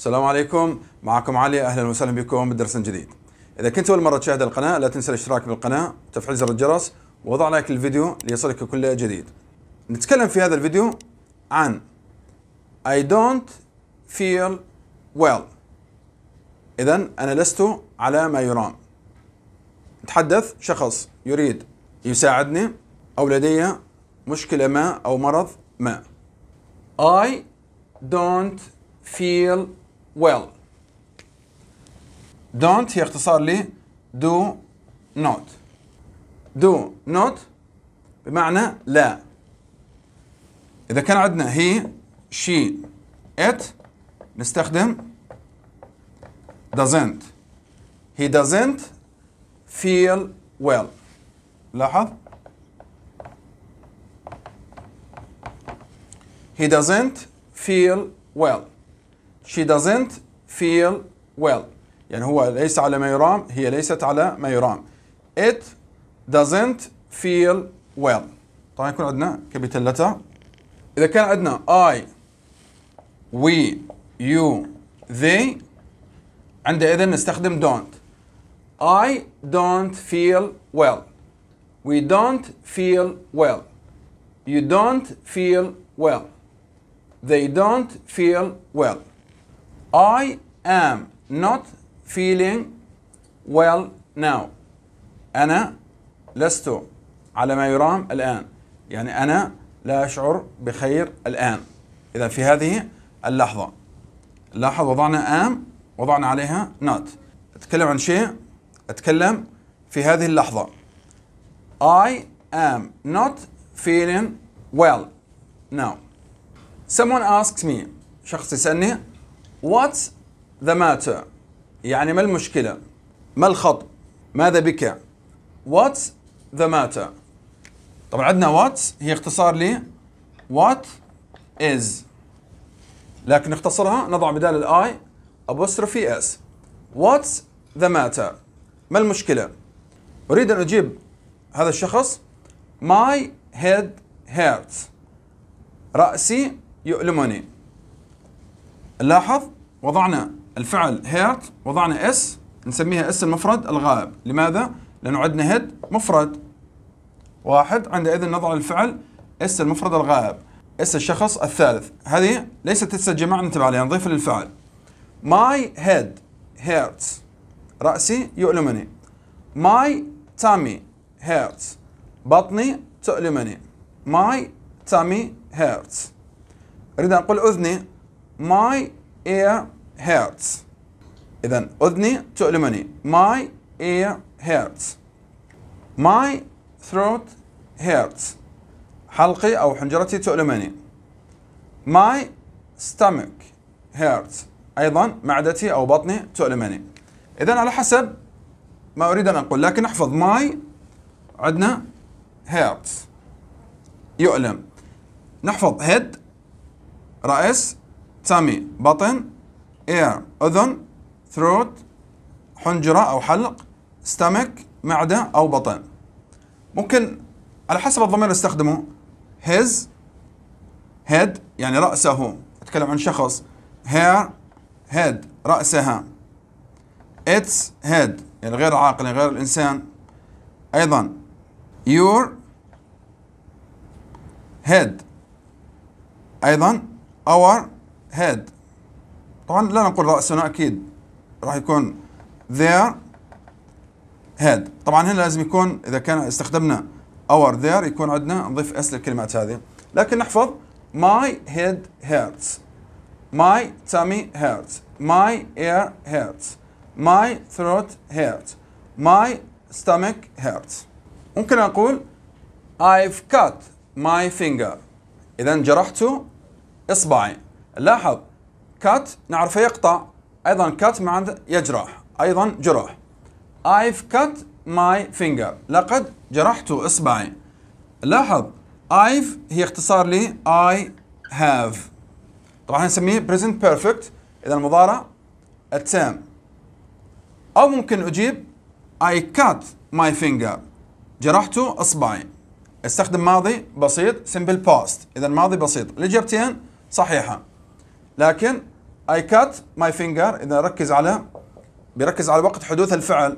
السلام عليكم معكم علي اهلا وسهلا بكم بدرس جديد اذا كنت اول مره تشاهد القناه لا تنسى الاشتراك بالقناه وتفعيل زر الجرس ووضع لايك للفيديو ليصلك كل جديد نتكلم في هذا الفيديو عن I don't feel well اذا انا لست على ما يرام نتحدث شخص يريد يساعدني او لدي مشكله ما او مرض ما I don't feel well don't هي اختصار ل do not do not بمعنى لا إذا كان عندنا he she it نستخدم doesn't he doesn't feel well لاحظ he doesn't feel well she doesn't feel well يعني هو ليس على ما يرام هي ليست على ما يرام it doesn't feel well طبعا يكون عندنا capital letter إذا كان عندنا I we you they عندئذ نستخدم don't I don't feel well we don't feel well you don't feel well they don't feel well I am not feeling well now أنا لست على ما يرام الآن يعني أنا لا أشعر بخير الآن إذا في هذه اللحظة لاحظ وضعنا am وضعنا عليها not أتكلم عن شيء أتكلم في هذه اللحظة I am not feeling well now someone asks me شخص يسألني What's the matter يعني ما المشكلة ما الخطأ؟ ماذا بك What's the matter طبعا عندنا what هي اختصار ل what is لكن نختصرها نضع بدال i apostrophe s What's the matter ما المشكلة أريد أن أجيب هذا الشخص My head hurts رأسي يؤلمني نلاحظ وضعنا الفعل هيرت وضعنا اس نسميها اس المفرد الغائب لماذا؟ لأنه عندنا هيد مفرد واحد عندئذ نضع الفعل اس المفرد الغائب اس الشخص الثالث هذه ليست اس الجماعة ننتبه عليها نضيف للفعل ماي هيد هيرتس رأسي يؤلمني ماي تامي هيرتس بطني تؤلمني ماي تامي هيرتس أريد أن أقول أذني my ear hurts إذا أذني تؤلمني my ear hurts my throat hurts حلقي أو حنجرتي تؤلمني my stomach hurts أيضا معدتي أو بطني تؤلمني إذا على حسب ما أريد أن أقول لكن احفظ my عندنا hurts يؤلم نحفظ head رأس سمع بطن ear أذن throat حنجرة أو حلق stomach معدة أو بطن ممكن على حسب الضمير استخدمه his head يعني رأسه أتكلم عن شخص hair head رأسها its head يعني غير عاقل يعني غير الإنسان أيضا your head أيضا our هاد طبعا لا نقول رأسنا أكيد راح يكون there head طبعا هنا لازم يكون إذا كان استخدمنا our there يكون عندنا نضيف اس للكلمات هذه لكن نحفظ my head hurts my tummy hurts my ear hurts my throat hurts my stomach hurts ممكن أقول I've cut my finger إذا جرحت إصبعي لاحظ كات نعرفه يقطع ايضا كات معناته يجرح ايضا جرح I've cut my finger لقد جرحت اصبعي لاحظ I've هي اختصار لي I have طبعا نسميه present perfect اذا المضارع التام او ممكن اجيب I cut my finger جرحت اصبعي استخدم ماضي بسيط simple past اذا ماضي بسيط الاجابتين صحيحه لكن I cut my finger إذا ركز على بيركز على وقت حدوث الفعل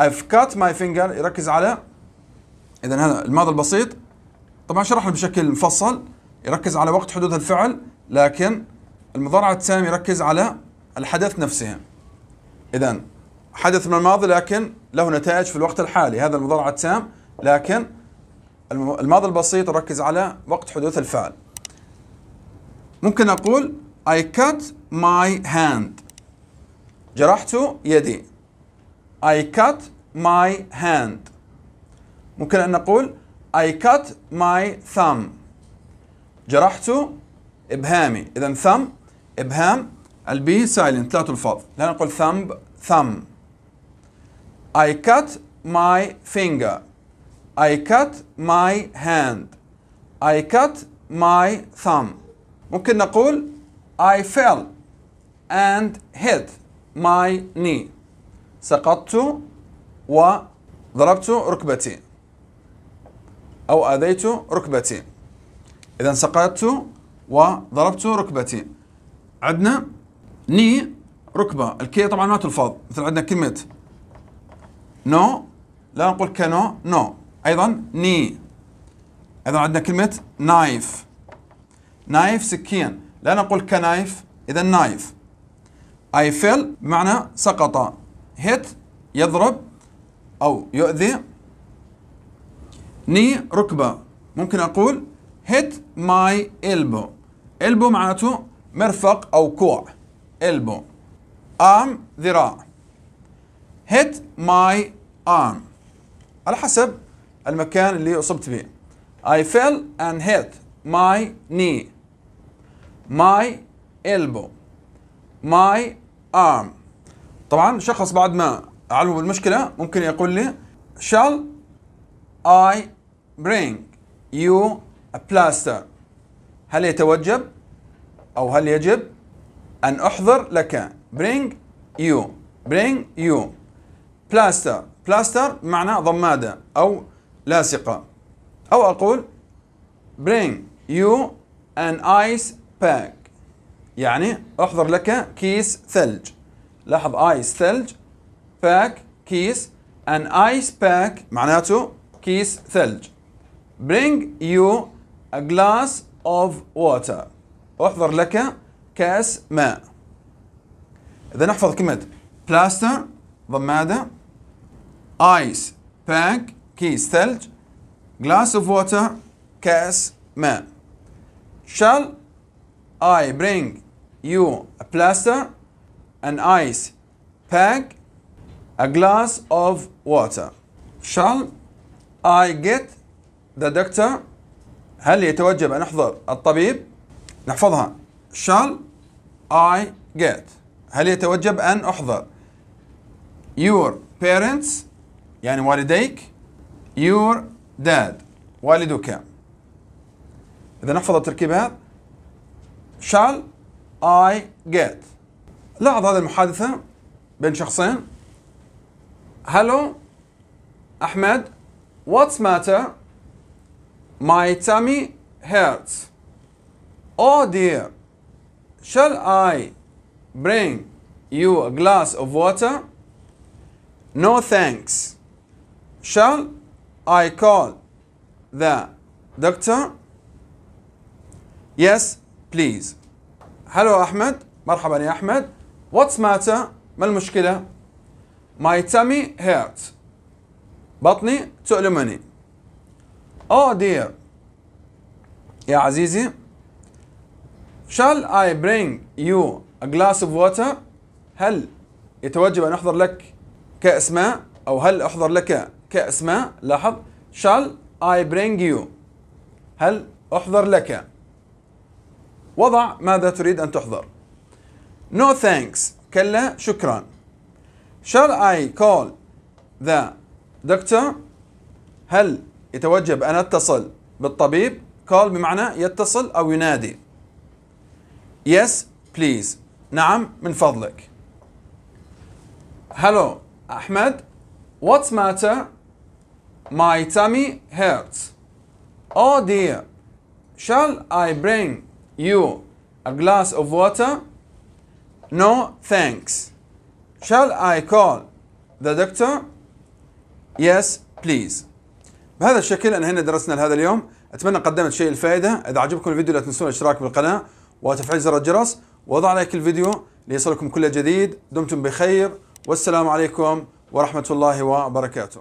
I've cut my finger يركز على إذا هذا الماضي البسيط طبعا شرحنا بشكل مفصل يركز على وقت حدوث الفعل لكن المضارع التام يركز على الحدث نفسه إذا حدث من الماضي لكن له نتائج في الوقت الحالي هذا المضارع التام لكن الماضي البسيط يركز على وقت حدوث الفعل ممكن أقول I cut my hand جرحت يدي I cut my hand ممكن أن نقول I cut my thumb جرحت إبهامي إذا thumb إبهام البي سايلنت لا تلفظ لا نقول thumb thumb I cut my finger I cut my hand I cut my thumb ممكن نقول I fell and hit my knee سقطت وضربت ركبتي أو أذيت ركبتي إذا سقطت وضربت ركبتي عندنا ني ركبة الكي طبعا ما تلفظ مثل عندنا كلمة نو لا نقول كانو نو أيضا ني أيضا عندنا كلمة نايف نايف سكين لا نقول كنايف إذا نايف I fell بمعنى سقط hit يضرب أو يؤذي ني ركبة ممكن أقول hit my elbow elbow معناته مرفق أو كوع elbow arm ذراع hit my arm على حسب المكان اللي أصبت به I fell and hit my knee my elbow my arm طبعا شخص بعد ما اعلمه بالمشكله ممكن يقول لي shall I bring you a plaster هل يتوجب او هل يجب ان احضر لك bring you bring you plaster plaster معنى ضماده او لاصقه او اقول bring you an ice باك يعني احضر لك كيس ثلج لاحظ ايس ثلج باك كيس ان ايس باك معناته كيس ثلج bring you a glass of water احضر لك كاس ماء اذا نحفظ كلمه بلاستر ضماده ايس باك كيس ثلج glass of water كاس ماء shall I bring you a plaster, an ice pack, a glass of water. Shall I get the doctor? هل يتوجب أن أحضر الطبيب؟ نحفظها. Shall I get? هل يتوجب أن أحضر your parents يعني والديك your dad والدك إذا نحفظ التركيبات shall I get لاحظ هذه المحادثة بين شخصين hello أحمد what's matter my tummy hurts oh dear shall I bring you a glass of water no thanks shall I call the doctor yes بليز هلو احمد مرحبا يا احمد واتس ماتر ما المشكله ماي تامي هيرت بطني تؤلمني او دير يا عزيزي shall I bring you a glass of water هل يتوجب أن أحضر لك كأس ماء أو هل أحضر لك كأس ماء لاحظ shall I bring you هل أحضر لك وضع ماذا تريد أن تحضر No thanks كلا شكرا Shall I call the doctor هل يتوجب أن أتصل بالطبيب call بمعنى يتصل أو ينادي Yes please نعم من فضلك Hello أحمد What's matter My tummy hurts Oh dear Shall I bring you a glass of water? No, thanks. Shall I call the doctor? Yes, please. بهذا الشكل انهينا درسنا لهذا اليوم، اتمنى قدمت شيء الفائده، اذا عجبكم الفيديو لا تنسون الاشتراك بالقناه وتفعيل زر الجرس، وضع لايك الفيديو ليصلكم كل جديد، دمتم بخير والسلام عليكم ورحمه الله وبركاته.